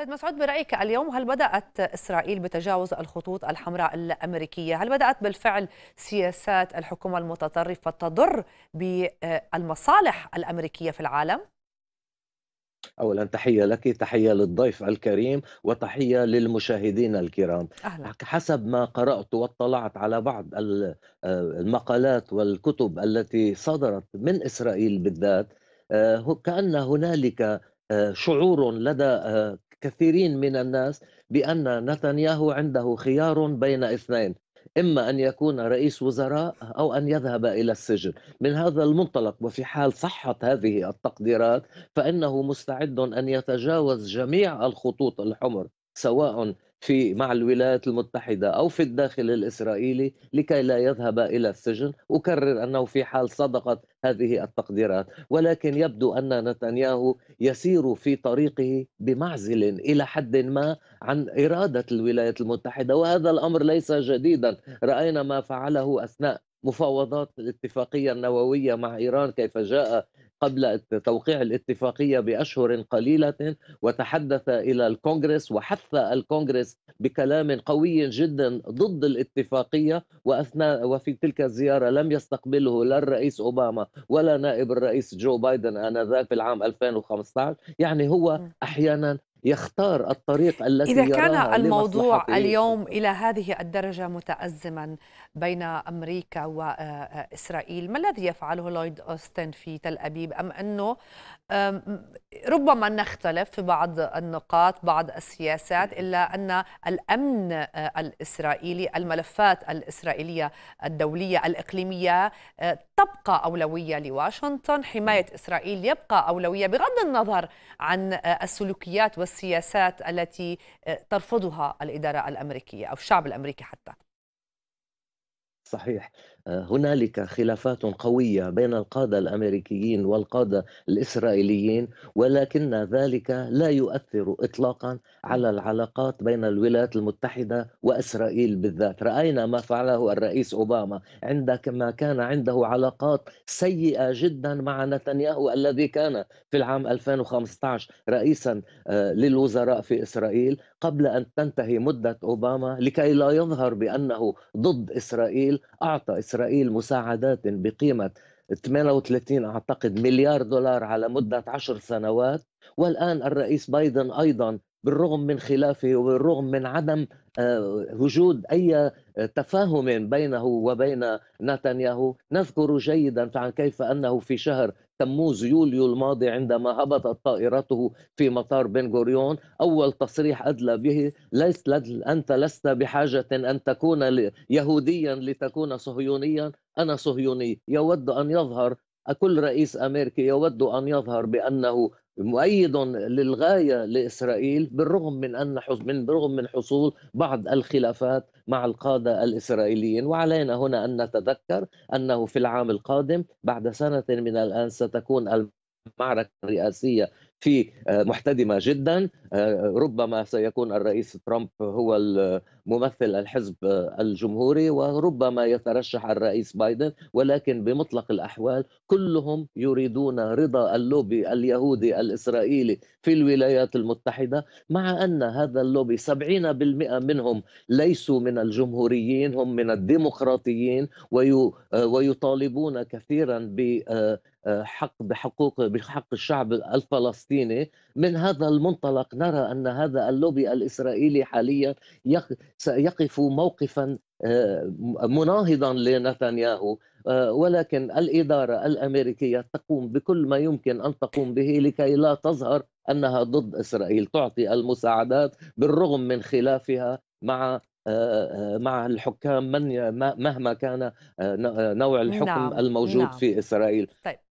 سيد مسعود برأيك اليوم هل بدأت إسرائيل بتجاوز الخطوط الحمراء الأمريكية؟ هل بدأت بالفعل سياسات الحكومة المتطرفة تضر بالمصالح الأمريكية في العالم؟ اولا تحيه لك تحيه للضيف الكريم وتحيه للمشاهدين الكرام أهلا. حسب ما قرات واطلعت على بعض آه، المقالات والكتب التي صدرت من اسرائيل بالذات آه، كان هنالك آه، شعور لدى كثيرين من الناس بأن نتنياهو عنده خيار بين اثنين إما أن يكون رئيس وزراء أو أن يذهب إلى السجن من هذا المنطلق وفي حال صحت هذه التقديرات فإنه مستعد أن يتجاوز جميع الخطوط الحمر سواء في مع الولايات المتحدة أو في الداخل الإسرائيلي لكي لا يذهب إلى السجن أكرر أنه في حال صدقت هذه التقديرات ولكن يبدو أن نتنياهو يسير في طريقه بمعزل إلى حد ما عن إرادة الولايات المتحدة وهذا الأمر ليس جديدا رأينا ما فعله أثناء مفاوضات الاتفاقية النووية مع إيران كيف جاء قبل توقيع الاتفاقية بأشهر قليلة وتحدث إلى الكونغرس وحث الكونغرس بكلام قوي جدا ضد الاتفاقية وأثناء وفي تلك الزيارة لم يستقبله لا الرئيس أوباما ولا نائب الرئيس جو بايدن آنذاك في العام 2015 يعني هو أحيانا يختار الطريق الذي إذا كان الموضوع اليوم إلى هذه الدرجة متأزما بين أمريكا وإسرائيل ما الذي يفعله لويد أوستن في تل أبيب أم أنه ربما نختلف في بعض النقاط بعض السياسات إلا أن الأمن الإسرائيلي الملفات الإسرائيلية الدولية الإقليمية تبقى أولوية لواشنطن حماية إسرائيل يبقى أولوية بغض النظر عن السلوكيات السياسات التي آه، ترفضها الاداره الامريكيه او الشعب الامريكي حتى صحيح آه، هنالك خلافات قوية بين القادة الأمريكيين والقادة الإسرائيليين ولكن ذلك لا يؤثر إطلاقا على نعم. العلاقات بين الولايات المتحدة وإسرائيل بالذات رأينا ما فعله الرئيس أوباما عندما كان عنده علاقات سيئة جدا مع نتنياهو الذي كان في العام 2015 رئيسا آه، للوزراء في إسرائيل قبل أن تنتهي مدة أوباما لكي لا يظهر بأنه ضد إسرائيل أعطى إسرائيل مساعدات بقيمة 38 أعتقد مليار دولار على مدة عشر سنوات والآن الرئيس بايدن أيضا بالرغم من خلافه وبالرغم من عدم آه، وجود أي آه، تفاهم بينه وبين نتنياهو نذكر جيدا عن كيف أنه في شهر تموز يوليو الماضي عندما هبطت طائرته في مطار بن غوريون أول تصريح أدلى به ليس أنت لست بحاجة أن تكون يهوديا لتكون صهيونيا أنا صهيوني يود أن يظهر كل رئيس أمريكي يود أن يظهر بأنه مؤيد للغاية لإسرائيل بالرغم من أن من بالرغم من حصول بعض الخلافات مع القادة الإسرائيليين وعلينا هنا أن نتذكر أنه في العام القادم بعد سنة من الآن ستكون المعركة الرئاسية في آه، محتدمه جدا آه، ربما سيكون الرئيس ترامب هو ممثل الحزب الجمهوري وربما يترشح الرئيس بايدن ولكن بمطلق الاحوال كلهم يريدون رضا اللوبي اليهودي الاسرائيلي في الولايات المتحده مع ان هذا اللوبي 70% منهم ليسوا من الجمهوريين هم من الديمقراطيين آه، ويطالبون كثيرا ب حق بحقوق بحق الشعب الفلسطيني الفلسطيني من هذا المنطلق نرى أن هذا اللوبي الإسرائيلي حاليا سيقف موقفا آه، مناهضا لنتنياهو آه، ولكن الإدارة الأمريكية تقوم بكل ما يمكن أن تقوم به لكي لا تظهر أنها ضد إسرائيل تعطي المساعدات بالرغم من خلافها مع آه، مع الحكام من مهما كان نوع الحكم نعم. الموجود نعم. في اسرائيل طيب.